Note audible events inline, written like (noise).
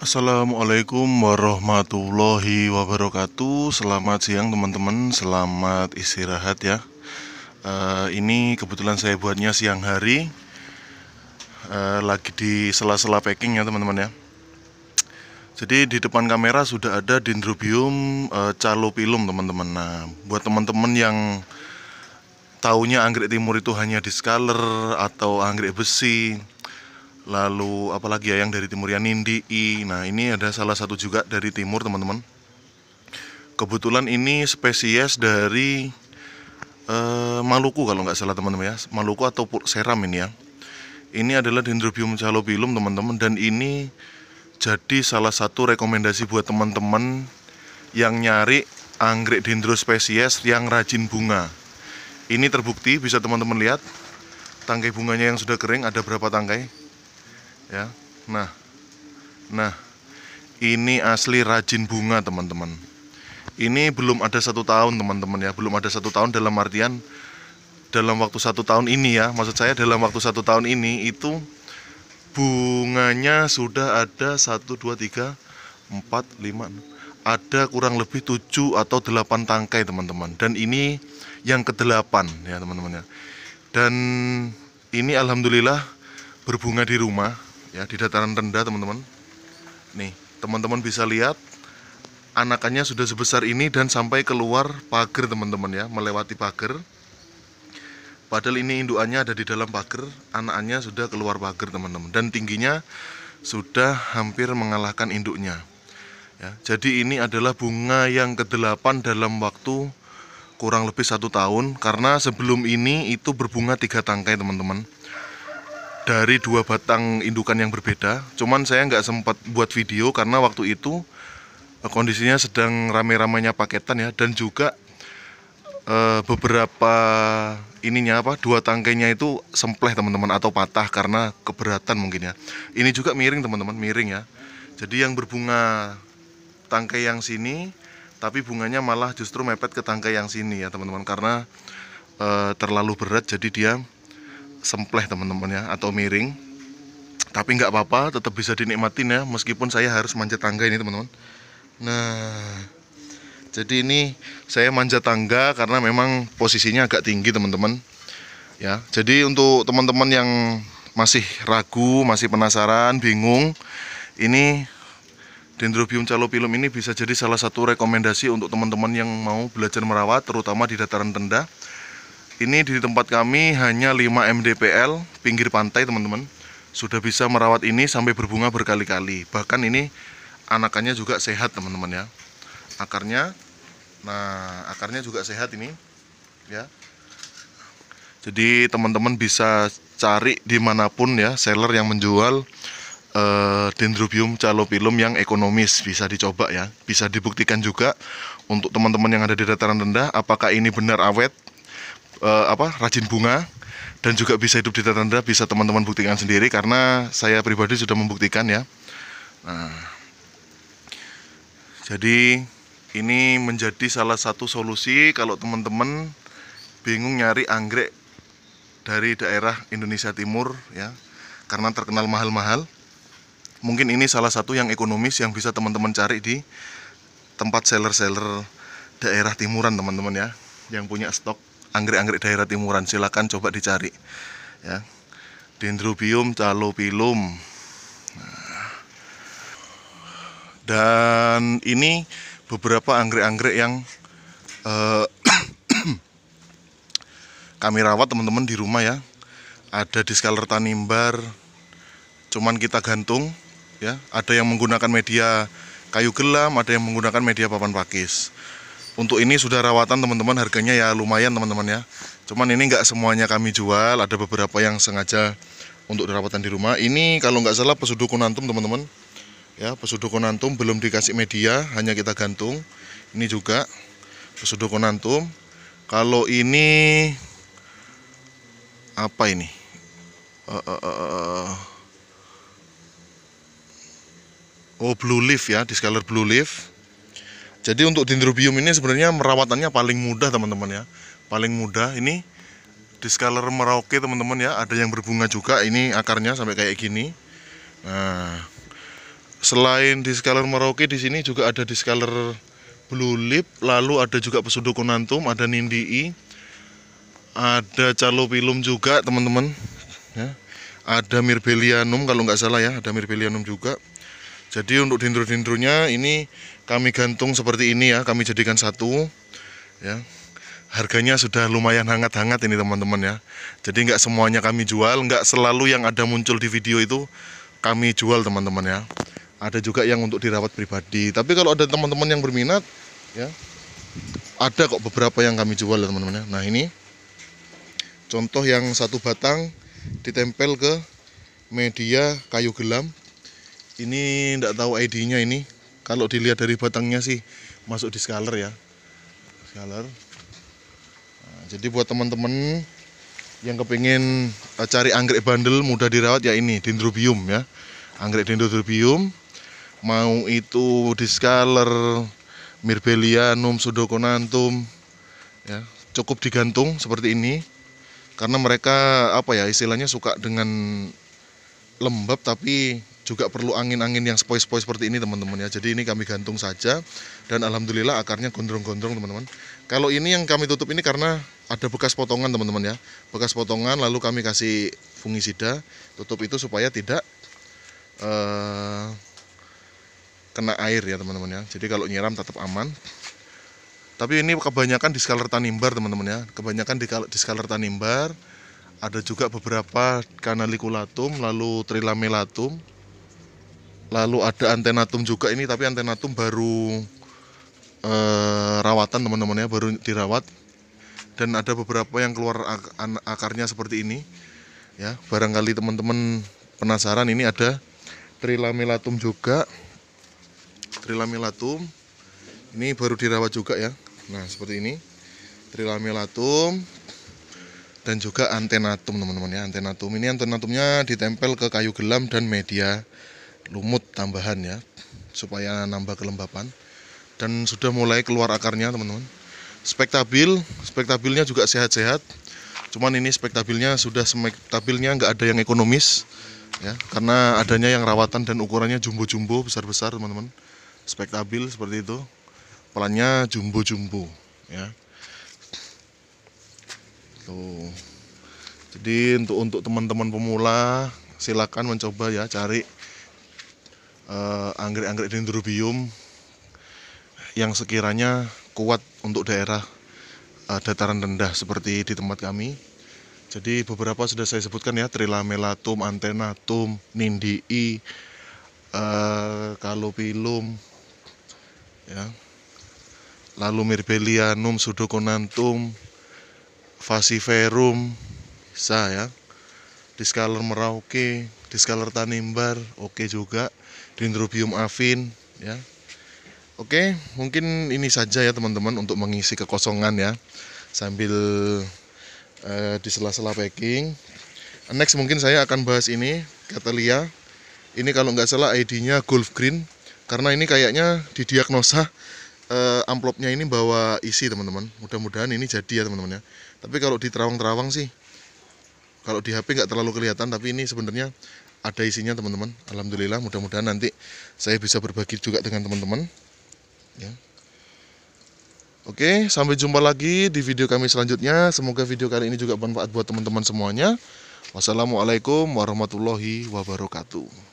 Assalamualaikum warahmatullahi wabarakatuh. Selamat siang teman-teman, selamat istirahat ya. Uh, ini kebetulan saya buatnya siang hari, uh, lagi di sela-sela packing ya teman-teman ya. Jadi di depan kamera sudah ada dendrobium uh, calopilum teman-teman. Nah, buat teman-teman yang taunya anggrek timur itu hanya di skaler atau anggrek besi, lalu apalagi ya yang dari timur ya I. nah ini ada salah satu juga dari timur teman-teman kebetulan ini spesies dari eh, Maluku kalau nggak salah teman-teman ya Maluku atau Seram ini ya ini adalah Dendrobium calopilum teman-teman dan ini jadi salah satu rekomendasi buat teman-teman yang nyari anggrek dendro spesies yang rajin bunga ini terbukti bisa teman-teman lihat tangkai bunganya yang sudah kering ada berapa tangkai ya nah nah ini asli rajin bunga teman-teman ini belum ada satu tahun teman-teman ya belum ada satu tahun dalam artian dalam waktu satu tahun ini ya maksud saya dalam waktu satu tahun ini itu bunganya sudah ada satu dua tiga empat lima ada kurang lebih tujuh atau delapan tangkai teman-teman dan ini yang kedelapan ya teman-teman ya dan ini alhamdulillah berbunga di rumah ya di dataran rendah teman-teman nih teman-teman bisa lihat anakannya sudah sebesar ini dan sampai keluar pagar teman-teman ya melewati pagar padahal ini induannya ada di dalam pagar anakannya sudah keluar pagar teman-teman dan tingginya sudah hampir mengalahkan induknya ya, jadi ini adalah bunga yang kedelapan dalam waktu kurang lebih satu tahun karena sebelum ini itu berbunga tiga tangkai teman-teman dari dua batang indukan yang berbeda cuman saya nggak sempat buat video karena waktu itu eh, kondisinya sedang rame-ramenya paketan ya dan juga e, beberapa ininya apa dua tangkainya itu sempleh teman-teman atau patah karena keberatan mungkin ya ini juga miring teman-teman miring ya jadi yang berbunga tangkai yang sini tapi bunganya malah justru mepet ke tangkai yang sini ya teman-teman karena e, terlalu berat jadi dia sempleh teman-teman ya atau miring tapi nggak apa-apa tetap bisa dinikmatin ya meskipun saya harus manjat tangga ini teman-teman nah jadi ini saya manjat tangga karena memang posisinya agak tinggi teman-teman ya jadi untuk teman-teman yang masih ragu masih penasaran bingung ini Dendrobium calopilum ini bisa jadi salah satu rekomendasi untuk teman-teman yang mau belajar merawat terutama di dataran rendah ini di tempat kami hanya 5 MDPL pinggir pantai teman-teman. Sudah bisa merawat ini sampai berbunga berkali-kali. Bahkan ini anakannya juga sehat teman-teman ya. Akarnya nah akarnya juga sehat ini ya. Jadi teman-teman bisa cari dimanapun ya seller yang menjual uh, dendrobium calopilum yang ekonomis bisa dicoba ya bisa dibuktikan juga untuk teman-teman yang ada di dataran rendah apakah ini benar awet uh, apa rajin bunga dan juga bisa hidup di tetangga bisa teman-teman buktikan sendiri karena saya pribadi sudah membuktikan ya nah jadi ini menjadi salah satu solusi kalau teman-teman bingung nyari anggrek dari daerah Indonesia Timur ya karena terkenal mahal-mahal mungkin ini salah satu yang ekonomis yang bisa teman-teman cari di tempat seller-seller daerah timuran teman-teman ya yang punya stok anggrek-anggrek daerah timuran silakan coba dicari ya dendrobium calopilum nah. dan ini beberapa anggrek-anggrek yang eh, (clears throat) kami rawat teman-teman di rumah ya ada di skala tanimbar cuman kita gantung ya ada yang menggunakan media kayu gelam ada yang menggunakan media papan pakis untuk ini sudah rawatan teman-teman harganya ya lumayan teman-teman ya cuman ini nggak semuanya kami jual ada beberapa yang sengaja untuk rawatan di rumah ini kalau nggak salah pesudu konantum teman-teman ya pesudu konantum belum dikasih media hanya kita gantung ini juga pesudu konantum kalau ini apa ini uh, uh, uh, oh blue leaf ya di blue leaf jadi untuk dendrobium ini sebenarnya merawatannya paling mudah teman-teman ya. Paling mudah ini di skaler merauke teman-teman ya. Ada yang berbunga juga ini akarnya sampai kayak gini. Nah, selain di skaler merauke di sini juga ada di skaler blue lip, lalu ada juga pesudokonantum, ada nindii, ada calopilum juga teman-teman. Ya. Ada mirbelianum kalau nggak salah ya, ada mirbelianum juga jadi untuk dindro-dindronya ini kami gantung seperti ini ya kami jadikan satu ya harganya sudah lumayan hangat-hangat ini teman-teman ya jadi nggak semuanya kami jual nggak selalu yang ada muncul di video itu kami jual teman-teman ya ada juga yang untuk dirawat pribadi tapi kalau ada teman-teman yang berminat ya ada kok beberapa yang kami jual teman-teman ya nah ini contoh yang satu batang ditempel ke media kayu gelam ini tidak tahu ID-nya ini kalau dilihat dari batangnya sih masuk di scaler ya scaler nah, jadi buat teman-teman yang kepingin eh, cari anggrek bandel mudah dirawat ya ini dendrobium ya anggrek dendrobium mau itu di scaler mirbelianum sudokonantum ya cukup digantung seperti ini karena mereka apa ya istilahnya suka dengan lembab tapi juga perlu angin-angin yang sepoi-sepoi seperti ini teman-teman ya. Jadi ini kami gantung saja dan alhamdulillah akarnya gondrong-gondrong teman-teman. Kalau ini yang kami tutup ini karena ada bekas potongan teman-teman ya. Bekas potongan lalu kami kasih fungisida tutup itu supaya tidak uh, kena air ya teman-teman ya. Jadi kalau nyiram tetap aman. Tapi ini kebanyakan di skaler tanimbar teman-teman ya. Kebanyakan di, di skaler tanimbar ada juga beberapa canaliculatum lalu trilamelatum lalu ada antenatum juga ini tapi antenatum baru eh, rawatan teman-temannya baru dirawat dan ada beberapa yang keluar akarnya seperti ini ya barangkali teman-teman penasaran ini ada trilamilatum juga trilamilatum ini baru dirawat juga ya nah seperti ini trilamilatum dan juga antenatum teman-teman ya antenatum ini antenatumnya ditempel ke kayu gelam dan media lumut tambahan ya supaya nambah kelembapan dan sudah mulai keluar akarnya teman-teman spektabil spektabilnya juga sehat-sehat cuman ini spektabilnya sudah spektabilnya nggak ada yang ekonomis ya karena adanya yang rawatan dan ukurannya jumbo-jumbo besar-besar teman-teman spektabil seperti itu pelannya jumbo-jumbo ya tuh jadi untuk untuk teman-teman pemula silakan mencoba ya cari Eh, anggrek-anggrek dendrobium yang sekiranya kuat untuk daerah uh, dataran rendah seperti di tempat kami. Jadi beberapa sudah saya sebutkan ya, Trilamelatum, Antenatum, Nindii, uh, eh, ya. Lalu Mirbelianum, sudokonantum, Fasiferum, saya, ya. Discaler Merauke, Discaler Tanimbar, oke okay juga dendrobium afin ya Oke, mungkin ini saja ya teman-teman untuk mengisi kekosongan ya. Sambil uh, di sela-sela packing. Next mungkin saya akan bahas ini, Catalia. Ini kalau nggak salah ID-nya Gulf Green. Karena ini kayaknya didiagnosa uh, amplopnya ini bawa isi teman-teman. Mudah-mudahan ini jadi ya teman-teman ya. Tapi kalau di terawang-terawang sih, kalau di HP nggak terlalu kelihatan. Tapi ini sebenarnya ada isinya teman-teman Alhamdulillah mudah-mudahan nanti saya bisa berbagi juga dengan teman-teman ya Oke sampai jumpa lagi di video kami selanjutnya semoga video kali ini juga bermanfaat buat teman-teman semuanya Wassalamualaikum warahmatullahi wabarakatuh